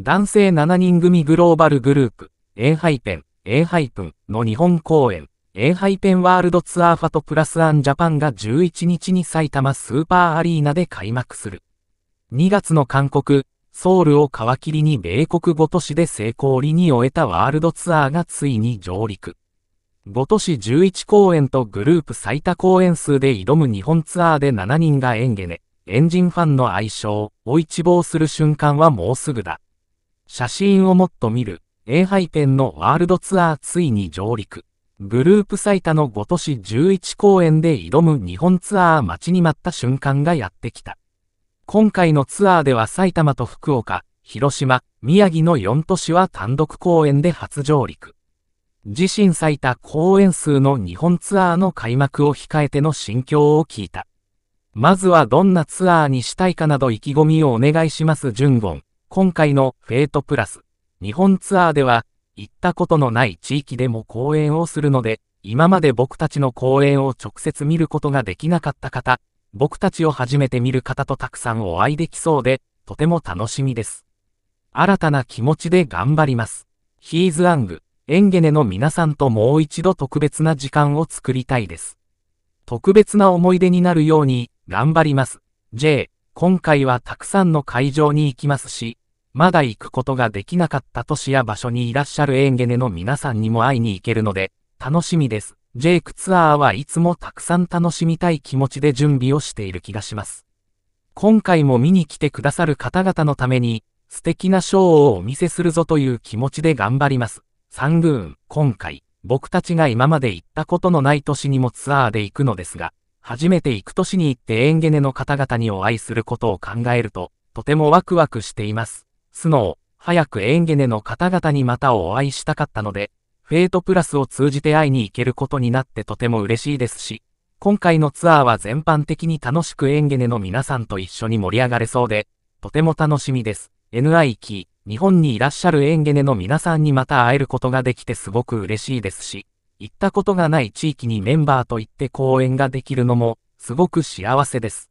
男性7人組グローバルグループ、A ハイペン、A ハイプンの日本公演、A ハイペンワールドツアーファトプラスアンジャパンが11日に埼玉スーパーアリーナで開幕する。2月の韓国、ソウルを皮切りに米国5都市で成功裏に終えたワールドツアーがついに上陸。5都市11公演とグループ最多公演数で挑む日本ツアーで7人がエンゲネ、エンジンファンの愛称を一望する瞬間はもうすぐだ。写真をもっと見る、A ペンのワールドツアーついに上陸。グループ最多の5都市11公演で挑む日本ツアー待ちに待った瞬間がやってきた。今回のツアーでは埼玉と福岡、広島、宮城の4都市は単独公演で初上陸。自身最多公演数の日本ツアーの開幕を控えての心境を聞いた。まずはどんなツアーにしたいかなど意気込みをお願いします、ジュンゴン。今回のフェイトプラス日本ツアーでは行ったことのない地域でも公演をするので今まで僕たちの公演を直接見ることができなかった方僕たちを初めて見る方とたくさんお会いできそうでとても楽しみです新たな気持ちで頑張りますヒーズアングエンゲネの皆さんともう一度特別な時間を作りたいです特別な思い出になるように頑張ります J 今回はたくさんの会場に行きますし、まだ行くことができなかった都市や場所にいらっしゃるエンゲネの皆さんにも会いに行けるので、楽しみです。ジェイクツアーはいつもたくさん楽しみたい気持ちで準備をしている気がします。今回も見に来てくださる方々のために、素敵なショーをお見せするぞという気持ちで頑張ります。サングーン、今回、僕たちが今まで行ったことのない都市にもツアーで行くのですが、初めて行く年に行ってエンゲネの方々にお会いすることを考えると、とてもワクワクしています。スノー、早くエンゲネの方々にまたお会いしたかったので、フェイトプラスを通じて会いに行けることになってとても嬉しいですし、今回のツアーは全般的に楽しくエンゲネの皆さんと一緒に盛り上がれそうで、とても楽しみです。NI k 日本にいらっしゃるエンゲネの皆さんにまた会えることができてすごく嬉しいですし、行ったことがない地域にメンバーと行って講演ができるのも、すごく幸せです。